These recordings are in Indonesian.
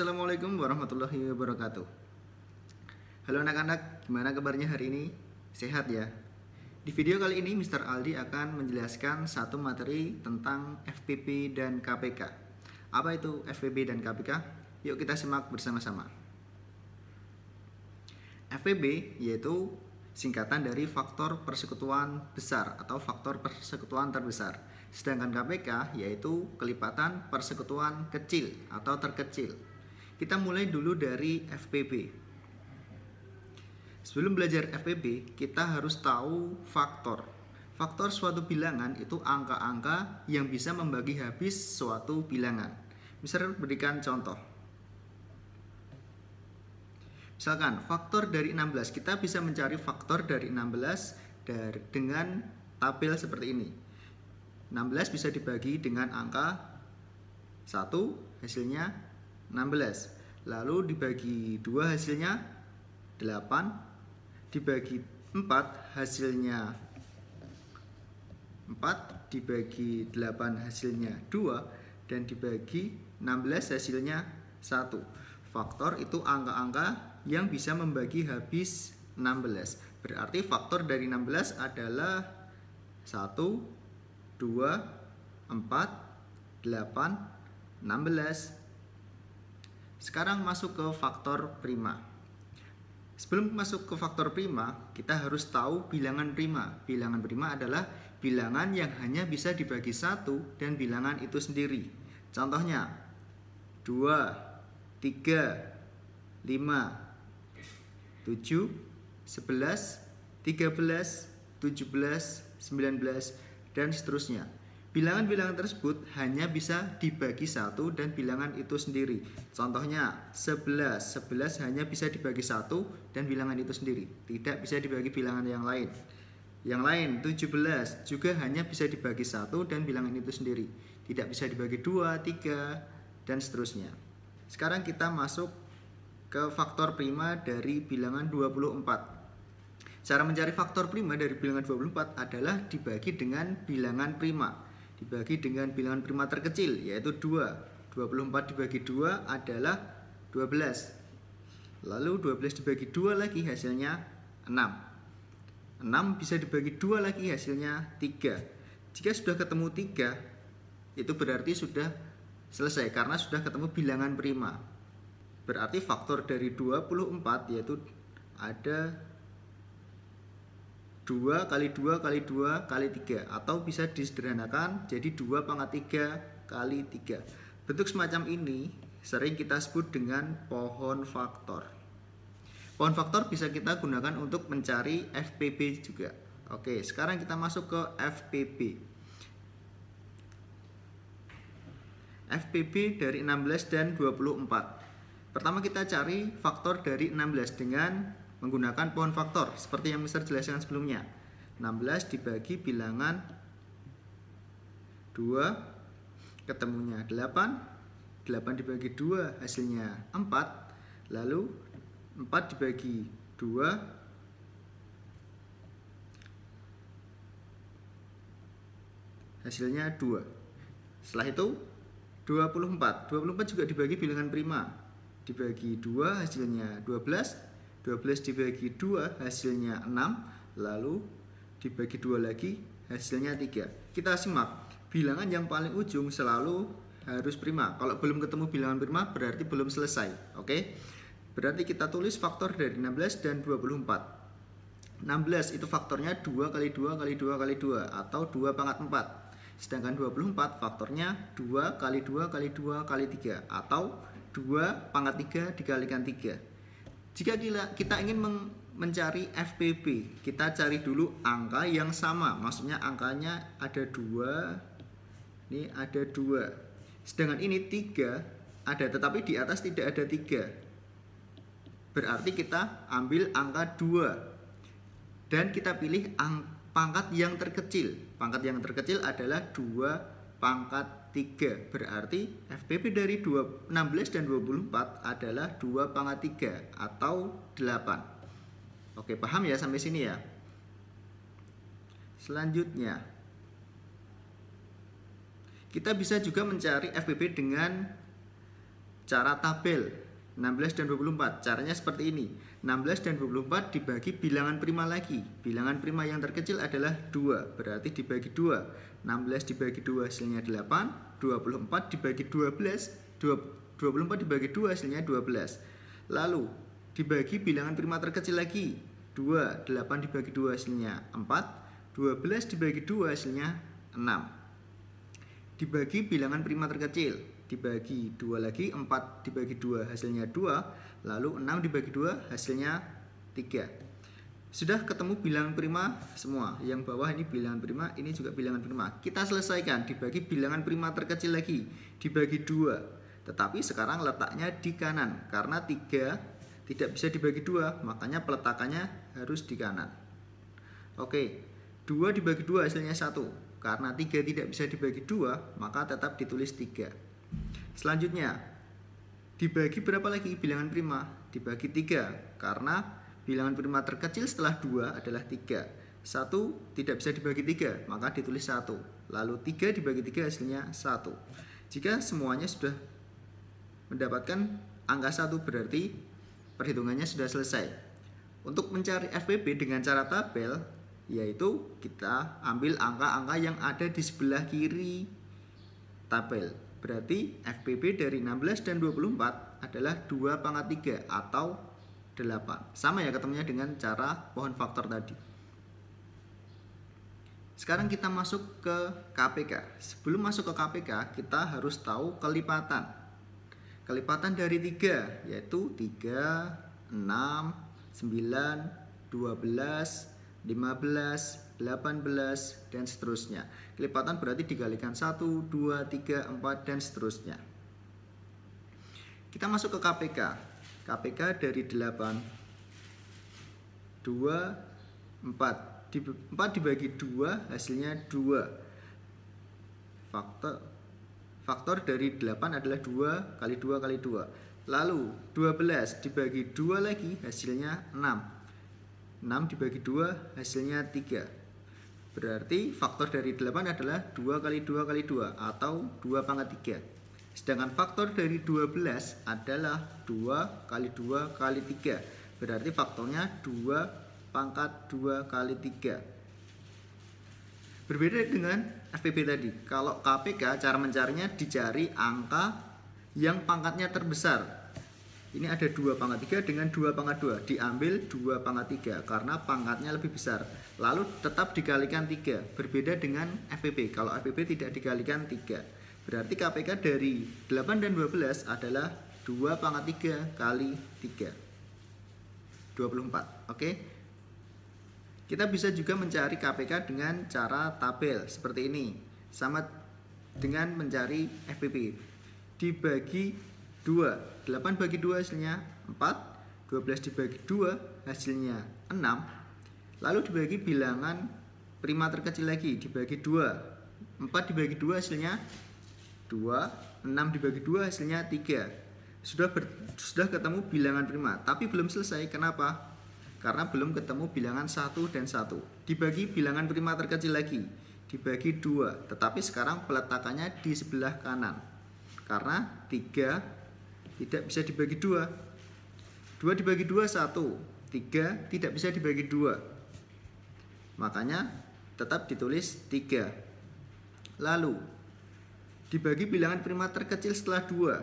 Assalamualaikum warahmatullahi wabarakatuh Halo anak-anak, gimana kabarnya hari ini? Sehat ya? Di video kali ini Mr. Aldi akan menjelaskan satu materi tentang FPP dan KPK Apa itu FPP dan KPK? Yuk kita simak bersama-sama FPB yaitu singkatan dari faktor persekutuan besar atau faktor persekutuan terbesar. Sedangkan KPK yaitu kelipatan persekutuan kecil atau terkecil. Kita mulai dulu dari FPB. Sebelum belajar FPB, kita harus tahu faktor. Faktor suatu bilangan itu angka-angka yang bisa membagi habis suatu bilangan. Misalnya berikan contoh. Misalkan faktor dari 16, kita bisa mencari faktor dari 16 dari, dengan tabel seperti ini. 16 bisa dibagi dengan angka 1, hasilnya 16 lalu dibagi 2 hasilnya 8 dibagi 4 hasilnya 4 dibagi 8 hasilnya 2 dan dibagi 16 hasilnya 1 faktor itu angka-angka yang bisa membagi habis 16 berarti faktor dari 16 adalah 1 2 4 8 16 sekarang masuk ke faktor prima. Sebelum masuk ke faktor prima, kita harus tahu bilangan prima. Bilangan prima adalah bilangan yang hanya bisa dibagi satu dan bilangan itu sendiri. Contohnya 2, 3, 5, 7, 11, 13, 17, 19, dan seterusnya. Bilangan-bilangan tersebut hanya bisa dibagi satu dan bilangan itu sendiri. Contohnya 11, 11 hanya bisa dibagi satu dan bilangan itu sendiri, tidak bisa dibagi bilangan yang lain. Yang lain 17 juga hanya bisa dibagi satu dan bilangan itu sendiri, tidak bisa dibagi dua, tiga, dan seterusnya. Sekarang kita masuk ke faktor prima dari bilangan 24. Cara mencari faktor prima dari bilangan 24 adalah dibagi dengan bilangan prima dibagi dengan bilangan prima terkecil yaitu 2 24 dibagi 2 adalah 12 lalu 12 dibagi 2 lagi hasilnya 6 6 bisa dibagi 2 lagi hasilnya 3 jika sudah ketemu 3 itu berarti sudah selesai karena sudah ketemu bilangan prima berarti faktor dari 24 yaitu ada 2 kali 2 kali 2 kali 3 atau bisa disederhanakan jadi 2 pangkat 3 kali 3 bentuk semacam ini sering kita sebut dengan pohon faktor pohon faktor bisa kita gunakan untuk mencari FPB juga oke sekarang kita masuk ke FPB FPB dari 16 dan 24 pertama kita cari faktor dari 16 dengan menggunakan pohon faktor seperti yang Mister jelaskan sebelumnya. 16 dibagi bilangan 2 ketemunya 8 8 dibagi 2 hasilnya 4 lalu 4 dibagi 2 hasilnya 2 setelah itu 24 24 juga dibagi bilangan prima dibagi 2 hasilnya 12 12 dibagi 2 hasilnya 6 lalu dibagi 2 lagi hasilnya 3 kita simak bilangan yang paling ujung selalu harus prima kalau belum ketemu bilangan prima berarti belum selesai oke okay? berarti kita tulis faktor dari 16 dan 24 16 itu faktornya 2 kali 2 kali 2 kali 2 atau 2 pangkat 4 sedangkan 24 faktornya 2 kali 2 kali 2 kali 3 atau 2 pangkat 3 dikalikan 3 jika kita ingin mencari FPP, kita cari dulu angka yang sama. Maksudnya angkanya ada dua, ini ada dua. Sedangkan ini tiga ada, tetapi di atas tidak ada tiga. Berarti kita ambil angka dua dan kita pilih pangkat yang terkecil. Pangkat yang terkecil adalah dua pangkat 3 berarti FPP dari 2, 16 dan 24 adalah 2 pangkat 3 atau 8 oke paham ya sampai sini ya selanjutnya kita bisa juga mencari FPP dengan cara tabel 16 dan 24 caranya seperti ini 16 dan 24 dibagi bilangan prima lagi. Bilangan prima yang terkecil adalah 2, berarti dibagi 2. 16 dibagi 2 hasilnya 8, 24 dibagi 12, 24 dibagi 2 hasilnya 12. Lalu dibagi bilangan prima terkecil lagi. 2, 8 dibagi 2 hasilnya 4, 12 dibagi 2 hasilnya 6. Dibagi bilangan prima terkecil dibagi 2 lagi 4 dibagi 2 hasilnya 2 lalu 6 dibagi 2 hasilnya 3 sudah ketemu bilangan prima semua yang bawah ini bilangan prima ini juga bilangan prima kita selesaikan dibagi bilangan prima terkecil lagi dibagi 2 tetapi sekarang letaknya di kanan karena 3 tidak bisa dibagi 2 makanya peletakannya harus di kanan oke 2 dibagi 2 hasilnya 1 karena 3 tidak bisa dibagi 2 maka tetap ditulis 3 Selanjutnya, dibagi berapa lagi bilangan prima? Dibagi 3, karena bilangan prima terkecil setelah 2 adalah 3. 1 tidak bisa dibagi 3, maka ditulis 1. Lalu 3 dibagi 3 hasilnya 1. Jika semuanya sudah mendapatkan angka 1 berarti perhitungannya sudah selesai. Untuk mencari FPP dengan cara tabel, yaitu kita ambil angka-angka yang ada di sebelah kiri tabel. Berarti FPB dari 16 dan 24 adalah 2 pangkat 3 atau 8. Sama ya ketemunya dengan cara pohon faktor tadi. Sekarang kita masuk ke KPK. Sebelum masuk ke KPK, kita harus tahu kelipatan. Kelipatan dari 3, yaitu 3, 6, 9, 12, 15, 18, dan seterusnya. Kelipatan berarti dikalikan 1, 2, 3, 4, dan seterusnya. Kita masuk ke KPK. KPK dari 8, 2, 4. 4 dibagi 2, hasilnya 2. Faktor, faktor dari 8 adalah 2 kali 2 kali 2. Lalu 12 dibagi 2 lagi hasilnya 6. 6 dibagi 2 hasilnya 3 Berarti faktor dari 8 adalah 2 kali 2 kali 2 atau 2 pangkat 3 Sedangkan faktor dari 12 adalah 2 kali 2 kali 3 Berarti faktornya 2 pangkat 2 kali 3 Berbeda dengan FPB tadi Kalau KPK cara mencarinya dicari angka yang pangkatnya terbesar ini ada dua pangkat 3 dengan dua pangkat 2 diambil dua pangkat 3 karena pangkatnya lebih besar lalu tetap dikalikan tiga berbeda dengan FPP kalau FPP tidak dikalikan tiga berarti KPK dari 8 dan 12 adalah 2 pangkat tiga kali 3 24 oke kita bisa juga mencari KPK dengan cara tabel seperti ini sama dengan mencari FPP dibagi 2 8 bagi 2 hasilnya 4 12 dibagi 2 hasilnya 6 lalu dibagi bilangan prima terkecil lagi dibagi 2 4 dibagi 2 hasilnya 2 6 dibagi 2 hasilnya 3 sudah ber, sudah ketemu bilangan prima tapi belum selesai kenapa karena belum ketemu bilangan 1 dan 1 dibagi bilangan prima terkecil lagi dibagi 2 tetapi sekarang peletakannya di sebelah kanan karena 3 tidak bisa dibagi dua. Dua dibagi dua satu, tiga tidak bisa dibagi dua. Makanya tetap ditulis tiga. Lalu dibagi bilangan prima terkecil setelah dua.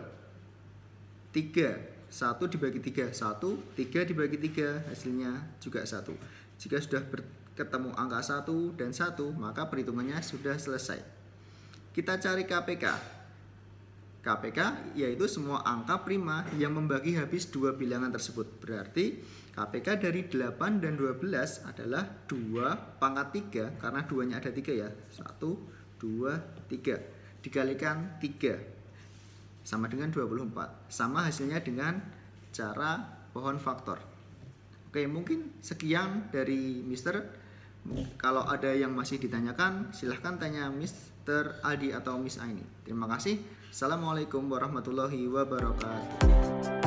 Tiga, satu dibagi tiga, satu, tiga dibagi tiga, hasilnya juga satu. Jika sudah ketemu angka satu dan satu, maka perhitungannya sudah selesai. Kita cari KPK. KPK yaitu semua angka prima yang membagi habis dua bilangan tersebut. Berarti KPK dari 8 dan 12 adalah 2 pangkat 3 karena duanya ada 3 ya. 1 2 3 dikalikan 3 sama dengan 24. Sama hasilnya dengan cara pohon faktor. Oke, mungkin sekian dari Mister. Kalau ada yang masih ditanyakan, silahkan tanya Miss Dr. Adi atau Miss Aini. Terima kasih. Assalamualaikum warahmatullahi wabarakatuh.